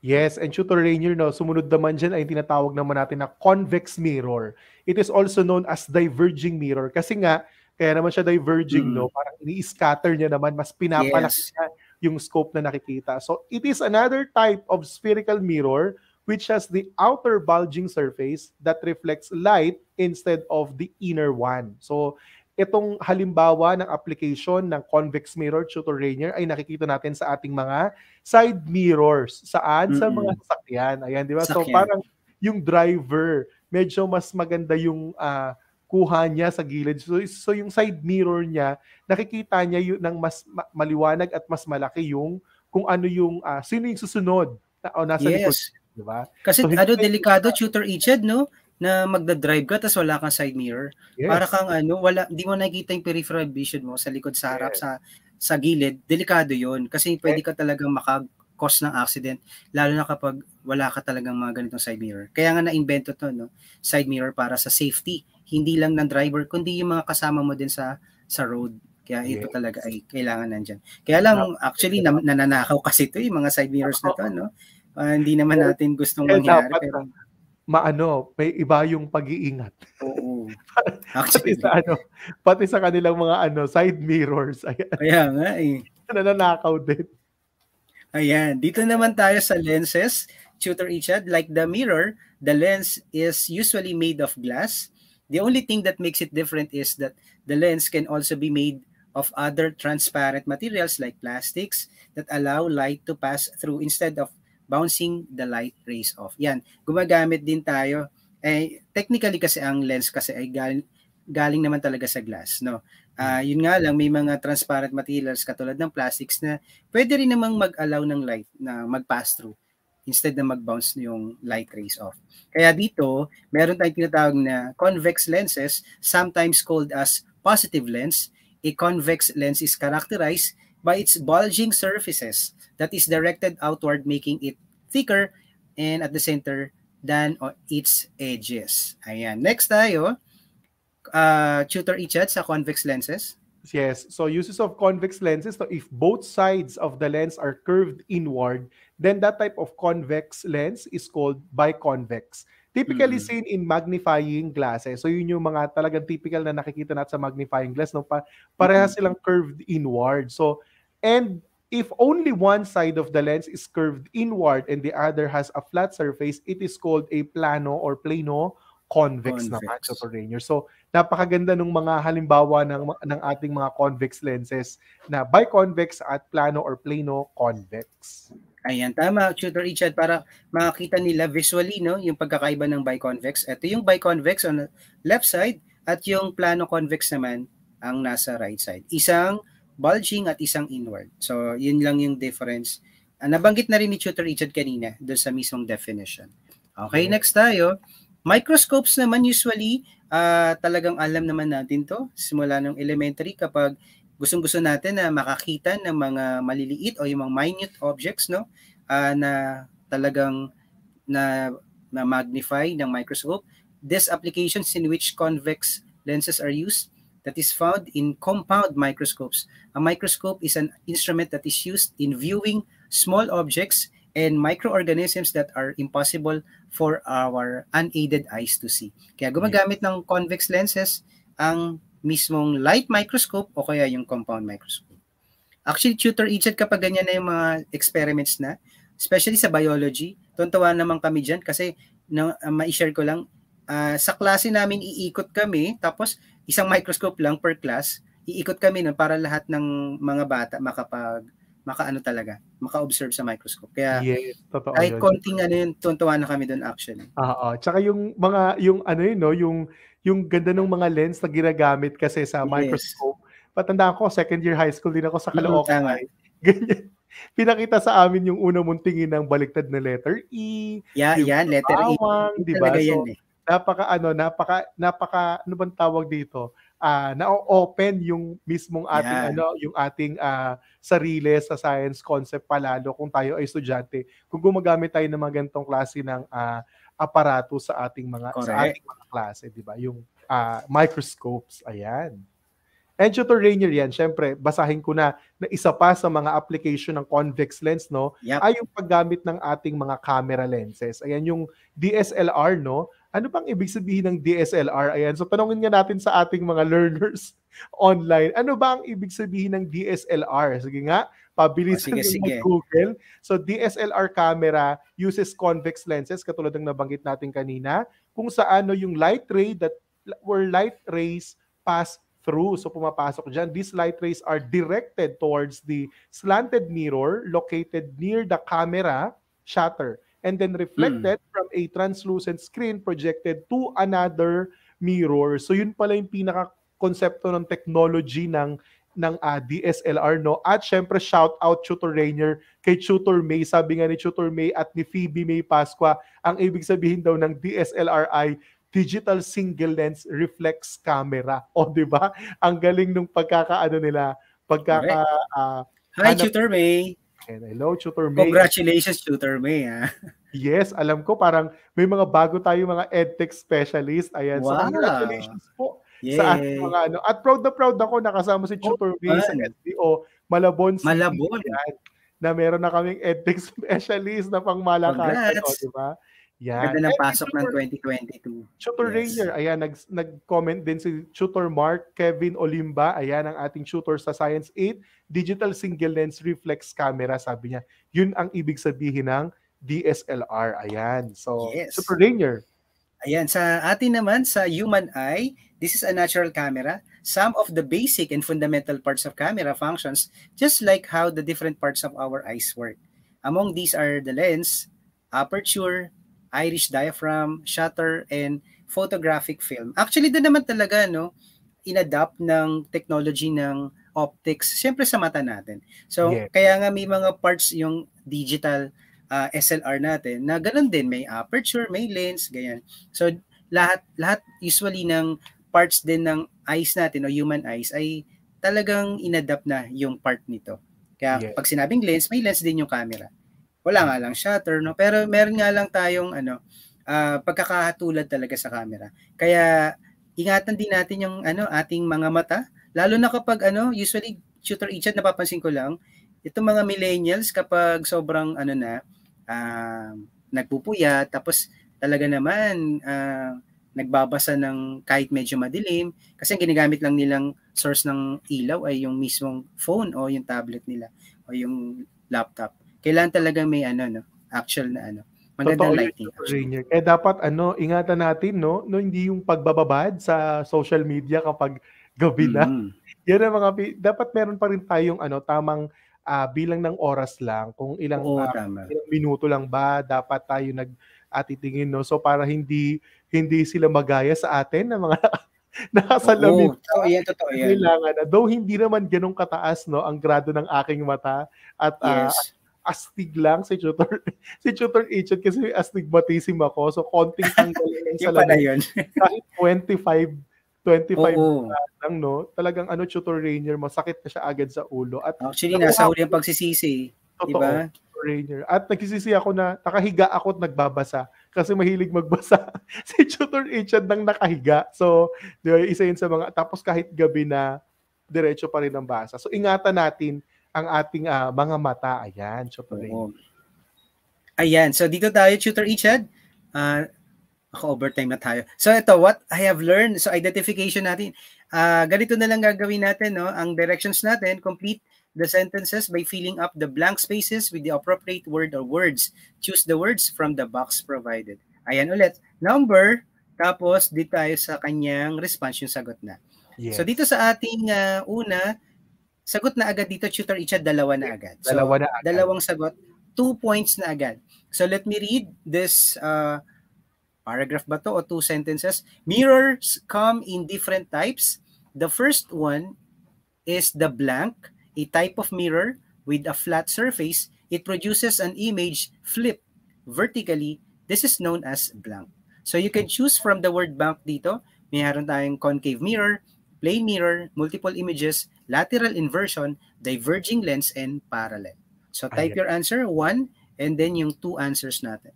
Yes, and Tutor Rainier, no, sumunod naman dyan ay tinatawag naman natin na convex mirror. It is also known as diverging mirror kasi nga, kaya naman siya diverging, mm. no? Parang ini-scatter niya naman, mas pinapalaki yes. niya yung scope na nakikita. So, it is another type of spherical mirror which has the outer bulging surface that reflects light instead of the inner one. So, itong halimbawa ng application ng convex mirror tutor Rainier ay nakikita natin sa ating mga side mirrors. Saan? Mm-hmm. Sa mga sasakyan. Ayan, di ba? So parang yung driver, medyo mas maganda yung uh, kuha niya sa gilid. So, so yung side mirror niya, nakikita niya yung ng mas ma- maliwanag at mas malaki yung kung ano yung uh, sino yung susunod na, o nasa yes. likod, di ba? Kasi so, ano delikado tutor Iched, no? na magda-drive ka tapos wala kang side mirror. Yes. Para kang ano, wala hindi mo nakikita yung peripheral vision mo sa likod, sa harap, yes. sa sa gilid, delikado 'yun kasi yes. pwede ka talagang makag-cause ng accident lalo na kapag wala ka talagang mga ganitong side mirror. Kaya nga na-invento 'to, no, side mirror para sa safety, hindi lang ng driver kundi yung mga kasama mo din sa sa road. Kaya yes. ito talaga ay kailangan nandiyan. Kaya lang actually nananakaw kasi 'to yung mga side mirrors na 'to, no. Uh, hindi naman natin gustong mangyari pero maano, may iba yung pag-iingat. Oo. [laughs] Actually. pati sa ano, pati sa kanilang mga ano, side mirrors. Ayan. Kaya nga eh. Nananakaw din. Ayan. Dito naman tayo sa lenses. Tutor Ichad, like the mirror, the lens is usually made of glass. The only thing that makes it different is that the lens can also be made of other transparent materials like plastics that allow light to pass through instead of bouncing the light rays off. Yan, gumagamit din tayo. Eh, technically kasi ang lens kasi ay galing, galing naman talaga sa glass, no? Uh, yun nga lang, may mga transparent materials katulad ng plastics na pwede rin namang mag-allow ng light na mag-pass through instead na mag-bounce yung light rays off. Kaya dito, meron tayong tinatawag na convex lenses, sometimes called as positive lens. A convex lens is characterized by its bulging surfaces that is directed outward making it thicker and at the center than on uh, its edges. Ayan. Next tayo, uh, tutor Ichat sa convex lenses. Yes. So uses of convex lenses, so if both sides of the lens are curved inward, then that type of convex lens is called biconvex. Typically hmm. seen in magnifying glasses. So yun yung mga talagang typical na nakikita natin sa magnifying glass. No? Pa- parehas silang curved inward. So And if only one side of the lens is curved inward and the other has a flat surface, it is called a plano or plano convex, convex. naman sa Torrainer. So, napakaganda ng mga halimbawa ng, ng ating mga convex lenses na biconvex at plano or plano convex. Ayan, tama, Tutor Richard, para makita nila visually no, yung pagkakaiba ng biconvex. Ito yung biconvex on the left side at yung plano convex naman ang nasa right side. Isang bulging at isang inward. So, yun lang yung difference. Uh, nabanggit na rin ni Tutor Richard kanina doon sa mismong definition. Okay, okay, next tayo. Microscopes naman usually, uh, talagang alam naman natin to simula nung elementary kapag gustong-gusto natin na makakita ng mga maliliit o yung mga minute objects no uh, na talagang na, na magnify ng microscope. These applications in which convex lenses are used that is found in compound microscopes. A microscope is an instrument that is used in viewing small objects and microorganisms that are impossible for our unaided eyes to see. Kaya gumagamit ng convex lenses ang mismong light microscope o kaya yung compound microscope. Actually, tutor Egypt kapag ganyan na yung mga experiments na, especially sa biology, tuntuan naman kami dyan kasi na, uh, ma-share ko lang, uh, sa klase namin iikot kami, tapos isang microscope lang per class, iikot kami nun para lahat ng mga bata makapag makaano talaga, maka-observe sa microscope. Kaya yes, totoo kahit yun. konting ano yun, tuntuan na kami doon actually. Oo, tsaka yung mga yung ano yun no, yung yung ganda ng mga lens na ginagamit kasi sa yes. microscope. Patanda ko, second year high school din ako sa mm, Caloocan. Mm, [laughs] Ganyan. Pinakita sa amin yung unang muntingin ng baliktad na letter E. Yeah, yan, yeah, letter E. Di ba? So, yan, eh napaka ano, napaka napaka ano bang tawag dito? Uh, ah, na-open yung mismong ating yeah. ano, yung ating uh, sarili sa science concept palalo kung tayo ay estudyante. Kung gumagamit tayo ng mga ganitong klase ng uh, aparato sa ating mga Correct. sa ating mga klase, 'di ba? Yung uh, microscopes, ayan. And tutor Rainier yan, syempre, basahin ko na na isa pa sa mga application ng convex lens, no? Yep. Ay yung paggamit ng ating mga camera lenses. Ayan yung DSLR, no? Ano bang ibig sabihin ng DSLR? Ayan, so tanongin nga natin sa ating mga learners [laughs] online. Ano ba ang ibig sabihin ng DSLR? Sige nga, pabilis oh, sige, sige. Google. So DSLR camera uses convex lenses katulad ng nabanggit natin kanina kung saan no, yung light ray that where light rays pass through. So pumapasok dyan. These light rays are directed towards the slanted mirror located near the camera shutter and then reflected mm. from a translucent screen projected to another mirror. So yun pala yung pinaka konsepto ng technology ng ng uh, DSLR no at syempre shout out Tutor Rainier kay Tutor May sabi nga ni Tutor May at ni Phoebe May Pasqua ang ibig sabihin daw ng DSLR ay digital single lens reflex camera [laughs] o di ba ang galing nung pagkakaano nila pagkaka uh, Hi Tutor May akin. Hello, Tutor May. Congratulations, Tutor May. Ah. Yes, alam ko parang may mga bago tayong mga edtech specialist. Ayan, wow. so congratulations po Yay. sa ating mga ano. At proud na proud ako nakasama si oh, Tutor oh, May sa SBO Malabon. Malabon. na meron na kaming edtech [laughs] specialist na pang malakas. Ano, Congrats. Ano, diba? Yeah. Ganda ng pasok ng 2022. Shooter yes. Ranger, ayan, nag, nag-comment din si Shooter Mark, Kevin Olimba, ayan ang ating shooter sa Science 8, digital single lens reflex camera, sabi niya. Yun ang ibig sabihin ng DSLR, ayan. So, yes. Shooter Ranger. Ayan, sa atin naman, sa human eye, this is a natural camera. Some of the basic and fundamental parts of camera functions just like how the different parts of our eyes work. Among these are the lens, aperture, Irish Diaphragm, Shutter, and photographic film. Actually, doon naman talaga, no, inadapt ng technology ng optics, syempre sa mata natin. So, yeah. kaya nga may mga parts yung digital uh, ah, SLR natin na ganun din, may aperture, may lens, ganyan. So, lahat, lahat usually ng parts din ng eyes natin o human eyes ay talagang inadapt na yung part nito. Kaya yeah. pag sinabing lens, may lens din yung camera wala nga lang shutter, no? Pero meron nga lang tayong ano, uh, pagkakatulad talaga sa camera. Kaya ingatan din natin yung ano ating mga mata, lalo na kapag ano, usually shooter agent napapansin ko lang, itong mga millennials kapag sobrang ano na uh, ah, nagpupuya tapos talaga naman uh, nagbabasa ng kahit medyo madilim kasi ang ginagamit lang nilang source ng ilaw ay yung mismong phone o yung tablet nila o yung laptop kailan talaga may ano, no? Actual na ano. Magandang lighting. Yun, eh dapat ano, ingatan natin, no? no? Hindi yung pagbababad sa social media kapag gabi na. Mm-hmm. [laughs] Yan ang mga, dapat meron pa rin tayong ano, tamang uh, bilang ng oras lang, kung ilang, Oo, uh, ilang minuto lang ba dapat tayo nag atitingin ah, no so para hindi hindi sila magaya sa atin na mga [laughs] nakasalamin. Oo, totoo yan, totoo yan. Kailangan, though hindi naman ganun kataas no ang grado ng aking mata at yes. uh, astig lang si tutor [laughs] si tutor agent kasi astigmatism ako so konting tanggal lang [laughs] sa labi yun. [laughs] kahit 25 25 Oo. lang, no? Talagang ano, tutor Rainier, masakit na siya agad sa ulo. At, oh, Actually, ako, nasa huli ang pagsisisi. Eh. Totoo, diba? tutor Rainier. At nagsisisi ako na nakahiga ako at nagbabasa kasi mahilig magbasa. si tutor agent nang nakahiga. So, di ba, isa yun sa mga, tapos kahit gabi na, diretso pa rin ang basa. So, ingatan natin ang ating uh, mga mata. Ayan, so tuloy. Oo. Ayan, so dito tayo, Tutor Ichad. Uh, ako, overtime na tayo. So ito, what I have learned, so identification natin. Uh, ganito na lang gagawin natin, no? ang directions natin, complete the sentences by filling up the blank spaces with the appropriate word or words. Choose the words from the box provided. Ayan ulit, number, tapos dito tayo sa kanyang response yung sagot na. Yes. So dito sa ating uh, una, Sagot na agad dito, tutor Icha, dalawa na agad. So, dalawa na agad. Dalawang sagot, two points na agad. So let me read this uh, paragraph ba to or two sentences. Mirrors come in different types. The first one is the blank, a type of mirror with a flat surface. It produces an image flip vertically. This is known as blank. So you can choose from the word blank dito. Mayroon tayong concave mirror, plane mirror, multiple images, lateral inversion, diverging lens, and parallel. So type Ayan. your answer, one, and then yung two answers natin.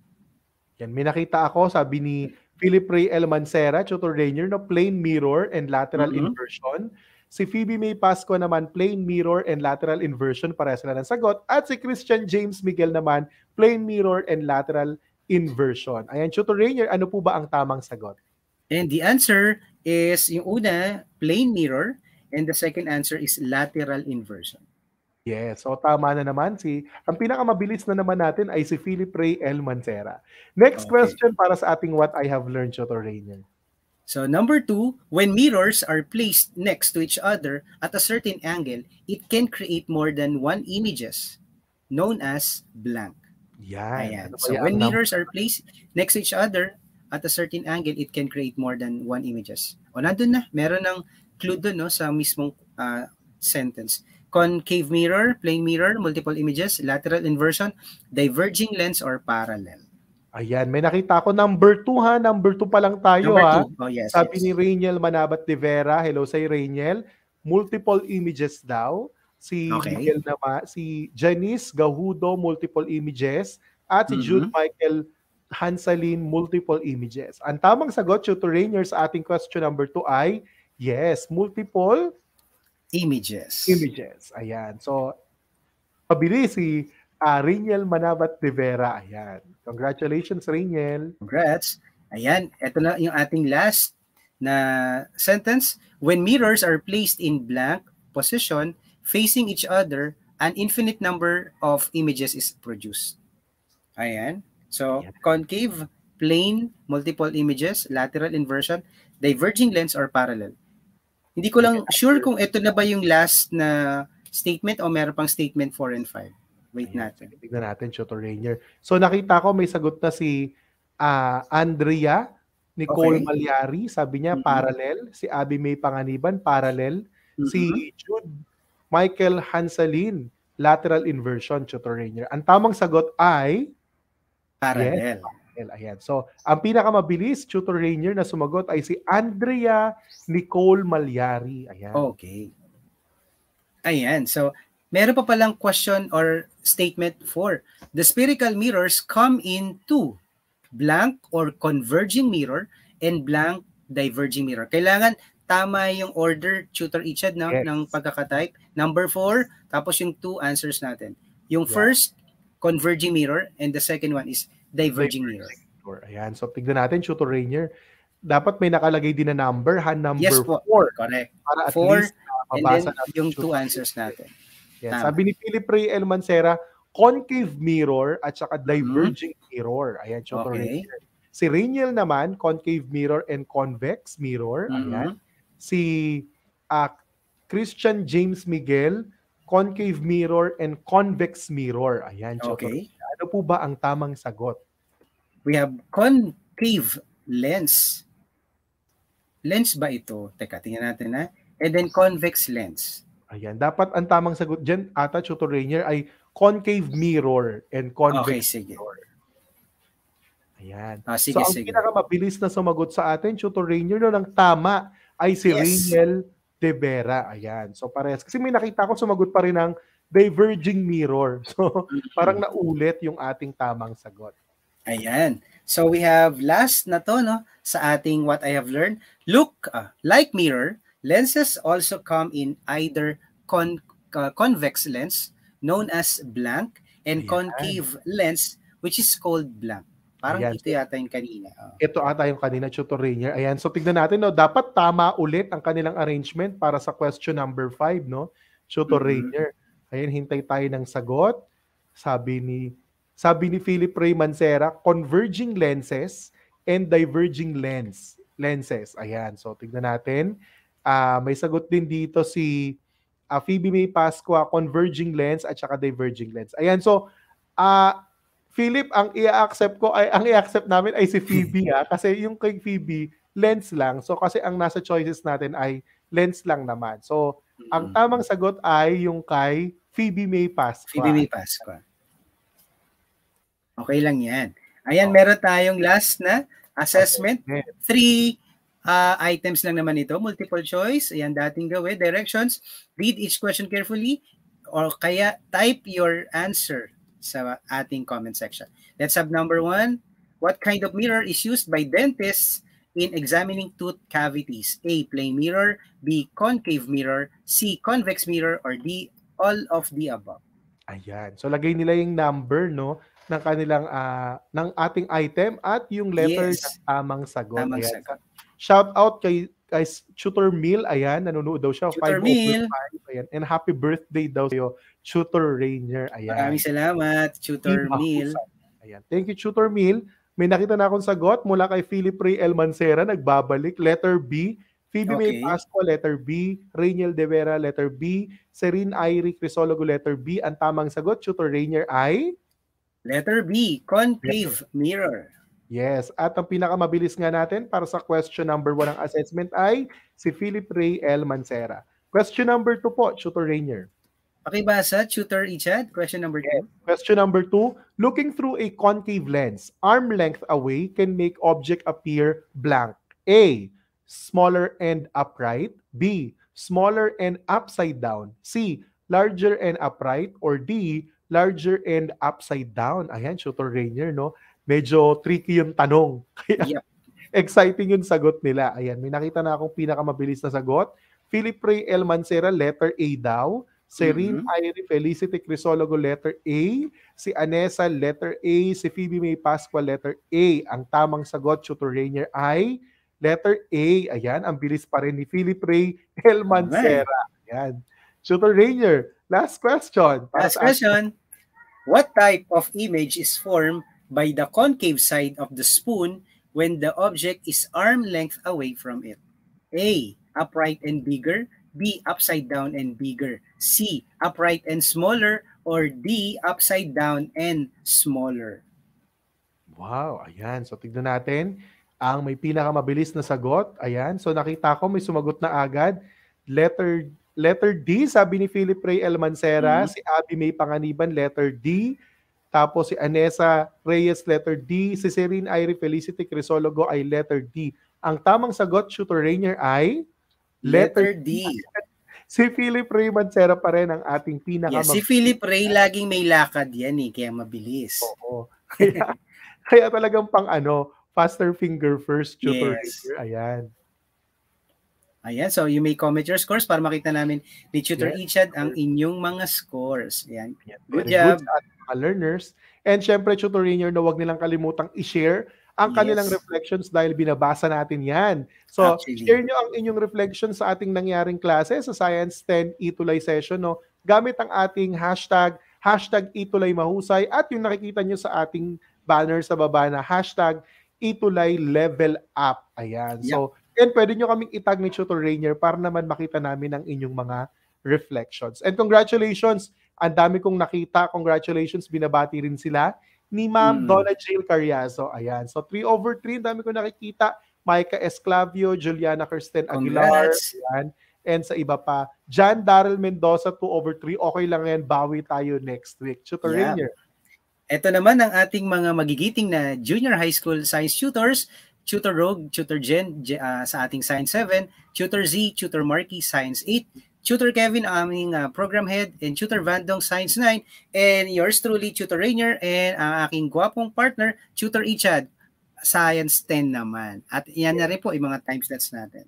Yan, may nakita ako, sabi ni Philip Ray L. Mancera, tutor Rainier, na plane mirror and lateral mm-hmm. inversion. Si Phoebe May Pasco naman, plane mirror and lateral inversion, para na ng sagot. At si Christian James Miguel naman, plane mirror and lateral inversion. Ayan, Tutor Rainier, ano po ba ang tamang sagot? And the answer is yung una, plane mirror, and the second answer is lateral inversion. Yes, so tama na naman si ang pinakamabilis na naman natin ay si Philip Ray L. Mancera. Next okay. question para sa ating what I have learned shot Rainier. So number two, when mirrors are placed next to each other at a certain angle, it can create more than one images known as blank. Yeah. Ayan. Ano so when mirrors are placed next to each other at a certain angle, it can create more than one images. O nandun na, meron ng clue dun no, sa mismong uh, sentence. Concave mirror, plane mirror, multiple images, lateral inversion, diverging lens, or parallel. Ayan, may nakita ako number 2 ha, number 2 pa lang tayo number ha. Two. Oh, yes, Sabi yes. ni Rainiel Manabat de Vera, hello say Rainiel, multiple images daw. Si okay. Miguel naman, si Janice Gahudo, multiple images. At si mm-hmm. Jude Michael Hansalin multiple images? Ang tamang sagot, Tutorainer, sa ating question number 2 ay yes, multiple images. Images. Ayan. So, pabili si uh, ah, Rinyel Manabat Rivera. Ayan. Congratulations, Rinyel. Congrats. Ayan. Ito na yung ating last na sentence. When mirrors are placed in blank position, facing each other, an infinite number of images is produced. Ayan. So yeah. concave, plane, multiple images, lateral inversion, diverging lens or parallel. Hindi ko lang sure kung ito na ba yung last na statement o meron pang statement 4 and 5. Wait Ayan. natin. Tignan natin, Shoto Rainier. So nakita ko may sagot na si uh, Andrea Nicole okay. Malyari, sabi niya mm-hmm. parallel. Si Abby May Panganiban, parallel. Mm-hmm. Si Jude Michael Hansalin, lateral inversion, Shoto Rainier. Ang tamang sagot ay Paranel. Yes. Paranel. Ayan. So, ang pinakamabilis tutor ranger na sumagot ay si Andrea Nicole Malyari. Ayan. Okay. Ayan. So, meron pa palang question or statement for the spherical mirrors come in two blank or converging mirror and blank diverging mirror. Kailangan tama yung order tutor each no? yes. ng pagkakatype. Number four, tapos yung two answers natin. Yung yeah. first converging mirror and the second one is diverging, mirror. mirror. Ayan. So tignan natin Chuto Rainier. Dapat may nakalagay din na number, ha number 4. Yes, four. four. Correct. Para at four, least uh, and then yung two answers natin. Yes. Sabi ni Philip Ray El Mancera, concave mirror at saka mm-hmm. diverging mm-hmm. mirror. Ayan, Chuto okay. Rainier. Si Rainier naman, concave mirror and convex mirror. Ayan. Mm-hmm. Si uh, Christian James Miguel, concave mirror and convex mirror. Ayan, Choto. Okay. Ano po ba ang tamang sagot? We have concave lens. Lens ba ito? Teka, tingnan natin na. And then convex lens. Ayan, dapat ang tamang sagot dyan, ata, Choto Rainier, ay concave mirror and convex okay, sige. mirror. Ayan. Ah, sige, so, ang sige. pinakamabilis na sumagot sa atin, Chuto Rainier, no, ng tama ay si yes. Rainiel De Vera. Ayan. So parehas. Kasi may nakita ko sumagot pa rin ng diverging mirror. [laughs] So mm-hmm. parang naulit yung ating tamang sagot. Ayan. So we have last na to no sa ating what I have learned. Look, uh, like mirror, lenses also come in either con- uh, convex lens known as blank and Ayan. concave lens which is called blank. Parang Ayan. ito yata yung kanina. Oh. Ito ata yung kanina, Tutor Rainier. Ayan, so tignan natin, no? dapat tama ulit ang kanilang arrangement para sa question number 5, no? Tutor mm-hmm. Rainier. Ayan, hintay tayo ng sagot. Sabi ni sabi ni Philip Ray Mancera, converging lenses and diverging lens lenses. Ayan, so tignan natin. Uh, may sagot din dito si uh, Phoebe May Pasqua, converging lens at saka diverging lens. Ayan, so uh, Philip, ang i-accept ko ay ang i-accept namin ay si Phoebe ha [laughs] ah. kasi yung kay Phoebe lens lang. So kasi ang nasa choices natin ay lens lang naman. So ang mm. tamang sagot ay yung kay Phoebe May Pasqua. Phoebe May Pasqua. Okay lang 'yan. Ayan, oh. meron tayong last na assessment. Okay. Three uh, items lang naman ito, multiple choice. Ayan, dating gawin. Directions, read each question carefully or kaya type your answer sa ating comment section. Let's have number one. What kind of mirror is used by dentists in examining tooth cavities? A. Plain mirror. B. Concave mirror. C. Convex mirror. Or D. All of the above. Ayan. So lagay nila yung number, no? ng kanilang uh, ng ating item at yung letters yes. ng tamang sagot. Tamang sagot. Shout out kay guys, Tutor Mil, ayan, nanonood daw siya. Tutor Mil. Ayan. And happy birthday daw sa'yo, Tutor Rainier. Ayan. Maraming salamat, Tutor diba? Mil. Ayan. Thank you, Tutor Mil. May nakita na akong sagot mula kay Philip Ray El Mancera, nagbabalik, letter B. Phoebe okay. May Pasco, letter B. Rainiel De Vera, letter B. Serene Irie Crisologo, letter B. Ang tamang sagot, Tutor Rainier ay? Letter B, concave letter. mirror. Yes, at ang pinakamabilis nga natin para sa question number 1 ng assessment ay si Philip Ray L. Mancera. Question number 2 po, Tutor Rainier. Pakibasa, Tutor Ichad, question number 2. Yes. Question number 2, looking through a concave lens, arm length away can make object appear blank. A, smaller and upright. B, smaller and upside down. C, larger and upright. Or D, larger and upside down. Ayan, Tutor Rainier, no? medyo tricky yung tanong. [laughs] Kaya yep. exciting yung sagot nila. Ayan, may nakita na akong pinakamabilis na sagot. Philip Ray L. Mancera, letter A daw. Serene mm-hmm. Irene Felicity Crisologo, letter A. Si Anessa, letter A. Si Phoebe May Pasqua, letter A. Ang tamang sagot, Tutor Rainier I. Letter A. Ayan, ang bilis pa rin ni Philip Ray L. Mancera. Ayan. Tutor Rainier, last question. Last question. What type of image is formed by the concave side of the spoon when the object is arm length away from it. A. Upright and bigger. B. Upside down and bigger. C. Upright and smaller. Or D. Upside down and smaller. Wow, ayan. So tignan natin ang may pinakamabilis na sagot. Ayan. So nakita ko may sumagot na agad. Letter letter D sabi ni Philip Ray Elmancera, mm-hmm. si Abby May Panganiban letter D. Tapos si Anessa Reyes, letter D. Si Serene Irie Felicity Crisologo ay letter D. Ang tamang sagot, shooter Rainier ay letter, letter D. D. Si Philip Ray Mancera pa rin ang ating pinaka yeah, Si Philip Ray laging may lakad yan eh, kaya mabilis. Oo. Kaya, kaya talagang pang ano, faster finger first tutor. Yes. Rainier. Ayan. Ayan, so you may comment your scores para makita namin ni Tutor yes. Ichad ang inyong mga scores. Ayan. Good Very job. Good mga learners. And syempre, tutoriner na wag nilang kalimutang i-share ang yes. kanilang reflections dahil binabasa natin yan. So, Actually. share nyo ang inyong reflections sa ating nangyaring klase sa Science 10 Itulay Session. No? Gamit ang ating hashtag, hashtag Itulay Mahusay at yung nakikita nyo sa ating banner sa baba na hashtag Itulay Level Up. Ayan. Yep. So, and pwede nyo kaming itag ni Tutor Rainier para naman makita namin ang inyong mga reflections. And congratulations ang dami kong nakita. Congratulations, binabati rin sila ni Ma'am mm. Donna Jill Carriazo. Ayan. So 3 over 3, ang dami kong nakikita. Micah Esclavio, Juliana Kirsten Aguilar. Ayan. And sa iba pa, John Daryl Mendoza, 2 over 3. Okay lang yan, bawi tayo next week. Tutor yeah. Rainier. Ito naman ang ating mga magigiting na junior high school science tutors. Tutor Rogue, Tutor Jen uh, ah, sa ating Science 7, Tutor Z, Tutor Marky, Science 8, Tutor Kevin, aming uh, program head, and Tutor Vandong Science 9, and yours truly, Tutor Rainier, and ang aking guwapong partner, Tutor Ichad, Science 10 naman. At yan na rin po yung mga time slots natin.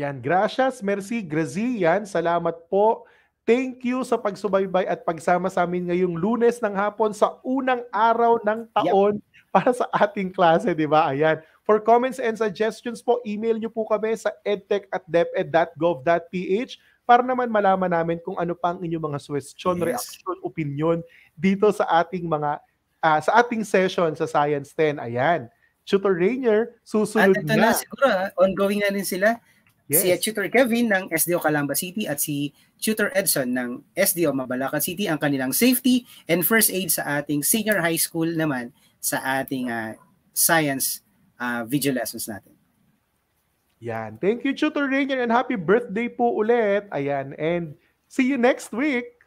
Yan, gracias, merci, grazie, yan, salamat po. Thank you sa pagsubaybay at pagsama sa amin ngayong lunes ng hapon sa unang araw ng taon yep. para sa ating klase, di ba? Ayan. For comments and suggestions po, email nyo po kami sa edtech at deped.gov.ph para naman malaman namin kung ano pang inyong mga question, yes. reaction, opinion dito sa ating mga uh, sa ating session sa Science 10. Ayan. Tutor Rainier, susunod at ito na. na siguro, ah, ongoing na rin sila. Ah, yes. Si Tutor Kevin ng SDO Calamba City at si Tutor Edson ng SDO Mabalacan City ang kanilang safety and first aid sa ating senior high school naman sa ating uh, science uh, video lessons natin. Yan. Thank you, Tutor Rainier, and happy birthday po ulit. Ayan. And see you next week.